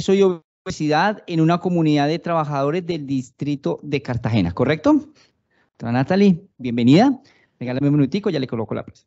Soy obesidad en una comunidad de trabajadores del distrito de Cartagena, ¿correcto? Natalie, bienvenida. Regálame un minutico, ya le coloco la presa.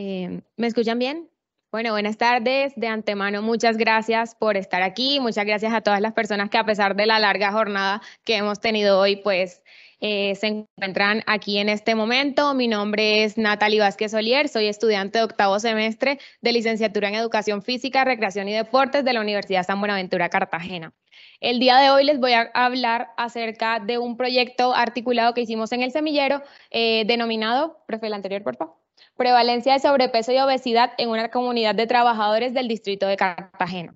Eh, ¿Me escuchan bien? Bueno, buenas tardes. De antemano, muchas gracias por estar aquí. Muchas gracias a todas las personas que a pesar de la larga jornada que hemos tenido hoy, pues eh, se encuentran aquí en este momento. Mi nombre es Natalie Vázquez Olier, soy estudiante de octavo semestre de licenciatura en Educación Física, Recreación y Deportes de la Universidad San Buenaventura, Cartagena. El día de hoy les voy a hablar acerca de un proyecto articulado que hicimos en el semillero eh, denominado, profe, el anterior, por favor prevalencia de sobrepeso y obesidad en una comunidad de trabajadores del distrito de Cartagena.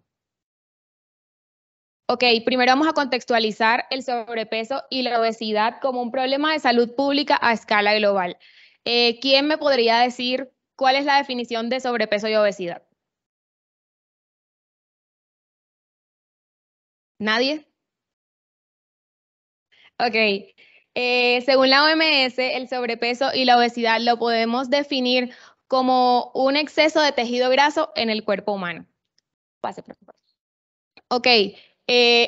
Ok, primero vamos a contextualizar el sobrepeso y la obesidad como un problema de salud pública a escala global. Eh, ¿Quién me podría decir cuál es la definición de sobrepeso y obesidad? ¿Nadie? Ok, eh, según la OMS, el sobrepeso y la obesidad lo podemos definir como un exceso de tejido graso en el cuerpo humano. Pase, por favor. Ok, eh,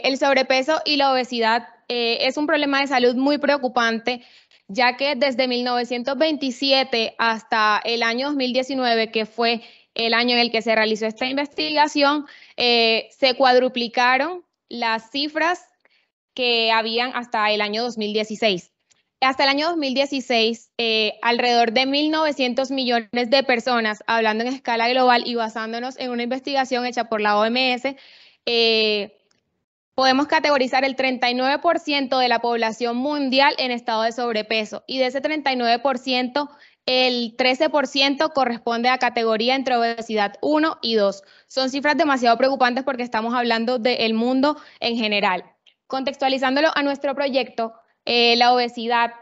el sobrepeso y la obesidad eh, es un problema de salud muy preocupante, ya que desde 1927 hasta el año 2019, que fue el año en el que se realizó esta investigación, se cuadruplicaron las cifras que habían hasta el año 2016. Hasta el año 2016, eh, alrededor de 1.900 millones de personas, hablando en escala global y basándonos en una investigación hecha por la OMS, eh, podemos categorizar el 39% de la población mundial en estado de sobrepeso y de ese 39%, el 13% corresponde a categoría entre obesidad 1 y 2. Son cifras demasiado preocupantes porque estamos hablando del mundo en general contextualizándolo a nuestro proyecto, eh, la obesidad,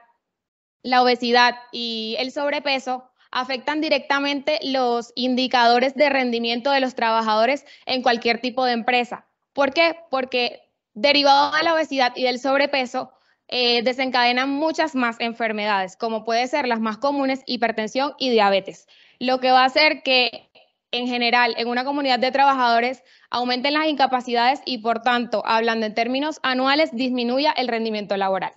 la obesidad y el sobrepeso afectan directamente los indicadores de rendimiento de los trabajadores en cualquier tipo de empresa. ¿Por qué? Porque derivado de la obesidad y del sobrepeso, eh, desencadenan muchas más enfermedades, como puede ser las más comunes, hipertensión y diabetes, lo que va a hacer que en general en una comunidad de trabajadores aumenten las incapacidades y, por tanto, hablando en términos anuales, disminuya el rendimiento laboral.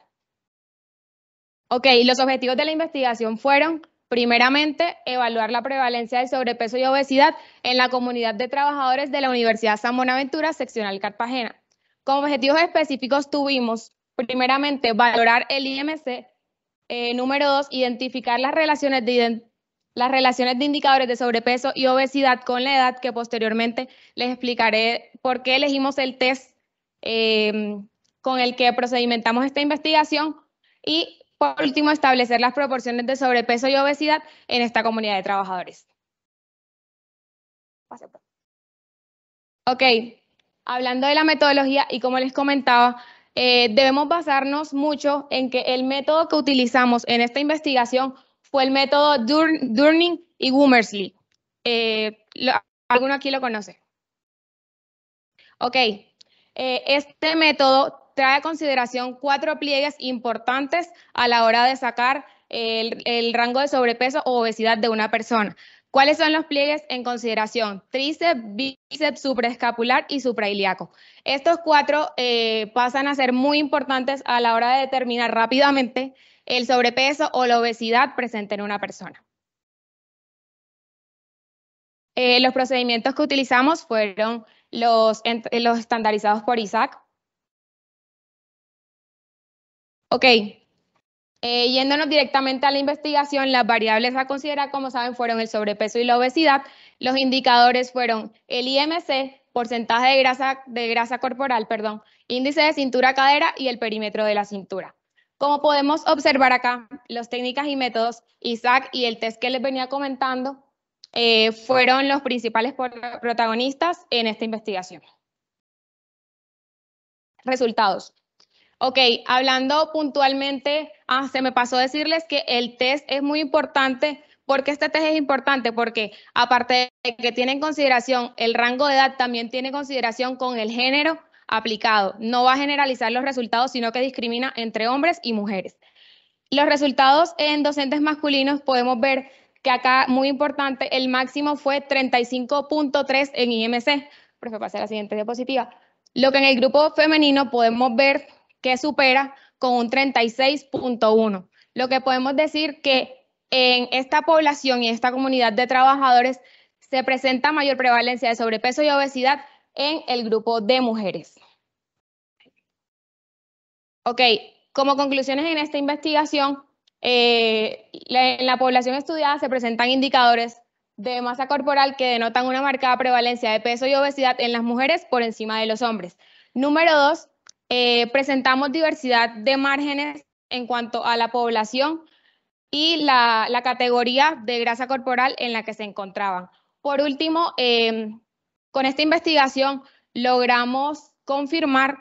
Ok, los objetivos de la investigación fueron, primeramente, evaluar la prevalencia de sobrepeso y obesidad en la comunidad de trabajadores de la Universidad San Buenaventura, seccional Cartagena. Como objetivos específicos tuvimos, primeramente, valorar el IMC, eh, número dos, identificar las relaciones de, identidad las relaciones de indicadores de sobrepeso y obesidad con la edad, que posteriormente les explicaré por qué elegimos el test em, con el que procedimentamos esta investigación y, por último, establecer las proporciones de sobrepeso y obesidad en esta comunidad de trabajadores. Pues. Ok, hablando de la metodología y como les comentaba, eh, debemos basarnos mucho en que el método que utilizamos en esta investigación fue el método Durning y Womersley. Eh, ¿Alguno aquí lo conoce? Ok, eh, este método trae a consideración cuatro pliegues importantes a la hora de sacar el, rango de sobrepeso o obesidad de una persona. ¿Cuáles son los pliegues en consideración? Tríceps, bíceps, supraescapular y suprailíaco. Estos cuatro eh, pasan a ser muy importantes a la hora de determinar rápidamente el sobrepeso o la obesidad presente en una persona. Eh, los procedimientos que utilizamos fueron los, los estandarizados por ISAC. Ok, eh, yéndonos directamente a la investigación, las variables a considerar, como saben, fueron el sobrepeso y la obesidad. Los indicadores fueron el IMC, porcentaje de grasa, de grasa corporal, perdón, índice de cintura-cadera y el perímetro de la cintura. Como podemos observar acá, las técnicas y métodos, Isaac y el test que les venía comentando, eh, fueron los principales protagonistas en esta investigación. Resultados. Ok, hablando puntualmente, ah, se me pasó decirles que el test es muy importante. porque este test es importante? Porque aparte de que tiene en consideración el rango de edad, también tiene consideración con el género, aplicado. No va a generalizar los resultados, sino que discrimina entre hombres y mujeres. Los resultados en docentes masculinos podemos ver que acá, muy importante, el máximo fue 35.3 en IMC. Profe, pasé a la siguiente diapositiva. Lo que en el grupo femenino podemos ver que supera con un 36.1. Lo que podemos decir que en esta población y esta comunidad de trabajadores se presenta mayor prevalencia de sobrepeso y obesidad en el grupo de mujeres. Ok, como conclusiones en esta investigación, eh, en la población estudiada se presentan indicadores de masa corporal que denotan una marcada prevalencia de peso y obesidad en las mujeres por encima de los hombres. Número dos, eh, presentamos diversidad de márgenes en cuanto a la población y la, categoría de grasa corporal en la que se encontraban. Por último, eh, con esta investigación logramos confirmar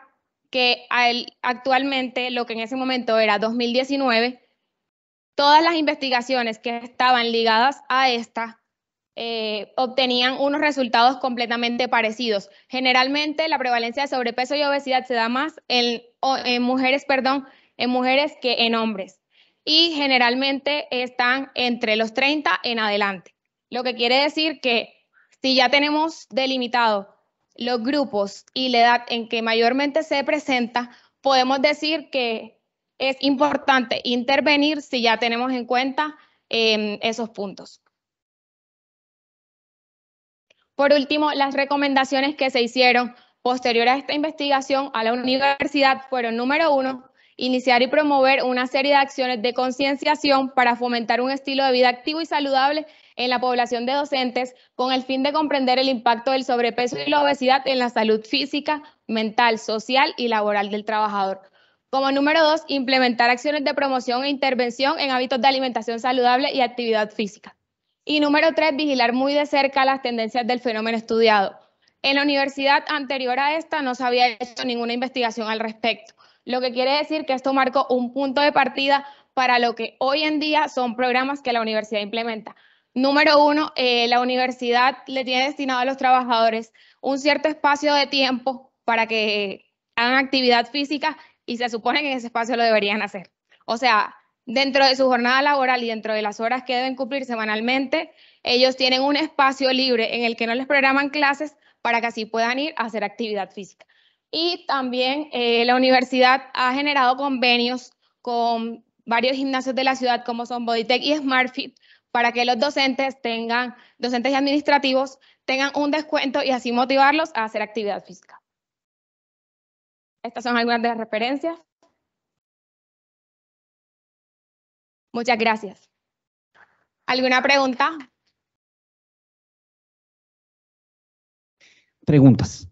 que actualmente lo que en ese momento era 2019, todas las investigaciones que estaban ligadas a esta eh, obtenían unos resultados completamente parecidos. Generalmente la prevalencia de sobrepeso y obesidad se da más en mujeres, perdón, en mujeres que en hombres. Y generalmente están entre los 30 en adelante. Lo que quiere decir que si ya tenemos delimitado los grupos y la edad en que mayormente se presenta, podemos decir que es importante intervenir si ya tenemos en cuenta em, esos puntos. Por último, las recomendaciones que se hicieron posterior a esta investigación a la universidad fueron, número uno, iniciar y promover una serie de acciones de concienciación para fomentar un estilo de vida activo y saludable en la población de docentes con el fin de comprender el impacto del sobrepeso y la obesidad en la salud física, mental, social y laboral del trabajador. Como número dos, implementar acciones de promoción e intervención en hábitos de alimentación saludable y actividad física. Y número tres, vigilar muy de cerca las tendencias del fenómeno estudiado. En la universidad anterior a esta no se había hecho ninguna investigación al respecto, lo que quiere decir que esto marcó un punto de partida para lo que hoy en día son programas que la universidad implementa. Número uno, eh, la universidad le tiene destinado a los trabajadores un cierto espacio de tiempo para que hagan actividad física y se supone que en ese espacio lo deberían hacer. O sea, dentro de su jornada laboral y dentro de las horas que deben cumplir semanalmente, ellos tienen un espacio libre en el que no les programan clases para que así puedan ir a hacer actividad física. Y también eh, la universidad ha generado convenios con varios gimnasios de la ciudad como son Bodytech y SmartFit para que los docentes tengan, docentes administrativos, tengan un descuento y así motivarlos a hacer actividad física. Estas son algunas de las referencias. Muchas gracias. ¿Alguna pregunta? Preguntas.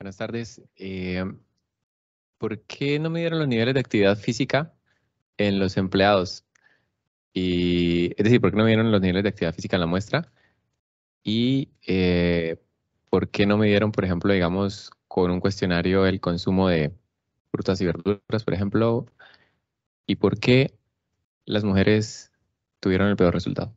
Buenas tardes. Eh, ¿Por qué no dieron los niveles de actividad física en los empleados. Y, es decir, ¿por qué no midieron los niveles de actividad física en la muestra? Y eh, ¿por qué no midieron, por ejemplo, digamos, con un cuestionario el consumo de frutas y verduras, por ejemplo? ¿Y por qué las mujeres tuvieron el peor resultado?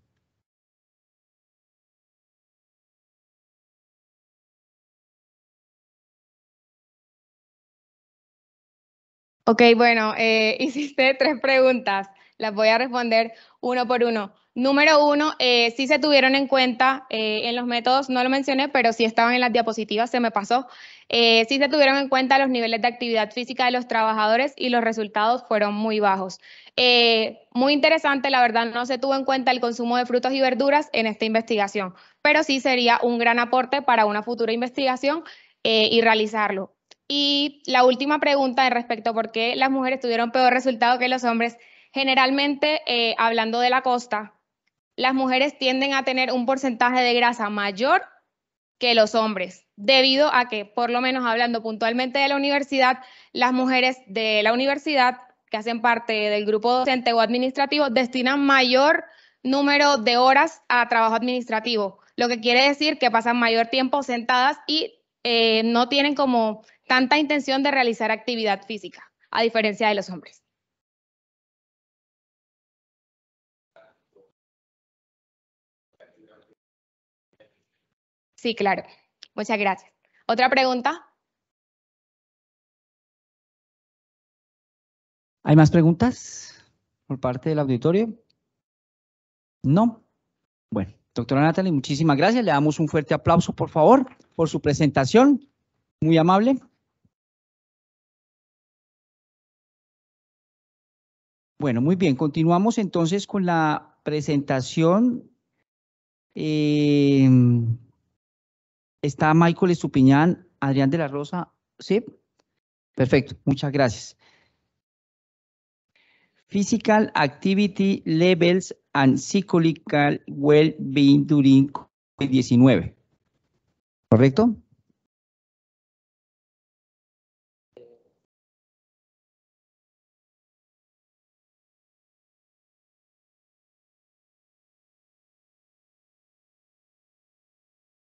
Ok, bueno, eh, hiciste tres preguntas. Las voy a responder uno por uno. Número uno, eh, sí se tuvieron en cuenta eh, en los métodos, no lo mencioné, pero sí estaban en las diapositivas, se me pasó. Eh, sí se tuvieron en cuenta los niveles de actividad física de los trabajadores y los resultados fueron muy bajos. Eh, muy interesante, la verdad, no se tuvo en cuenta el consumo de frutos y verduras en esta investigación, pero sí sería un gran aporte para una futura investigación y realizarlo. Y la última pregunta en respecto a por qué las mujeres tuvieron peor resultado que los hombres. Generalmente, eh, hablando de la costa, las mujeres tienden a tener un porcentaje de grasa mayor que los hombres, debido a que, por lo menos hablando puntualmente de la universidad, las mujeres de la universidad que hacen parte del grupo docente o administrativo destinan mayor número de horas a trabajo administrativo, lo que quiere decir que pasan mayor tiempo sentadas y eh, no tienen como tanta intención de realizar actividad física, a diferencia de los hombres. Sí, claro. Muchas gracias. ¿Otra pregunta? ¿Hay más preguntas por parte del auditorio? No. Bueno, doctora Natalie, muchísimas gracias. Le damos un fuerte aplauso, por favor, por su presentación. Muy amable. Bueno, muy bien, continuamos entonces con la presentación. Em, está Michael Estupiñán, Adrián de la Rosa, ¿sí? Perfecto, muchas gracias. Physical Activity Levels and Psychological Well-Being During COVID-19. ¿Correcto?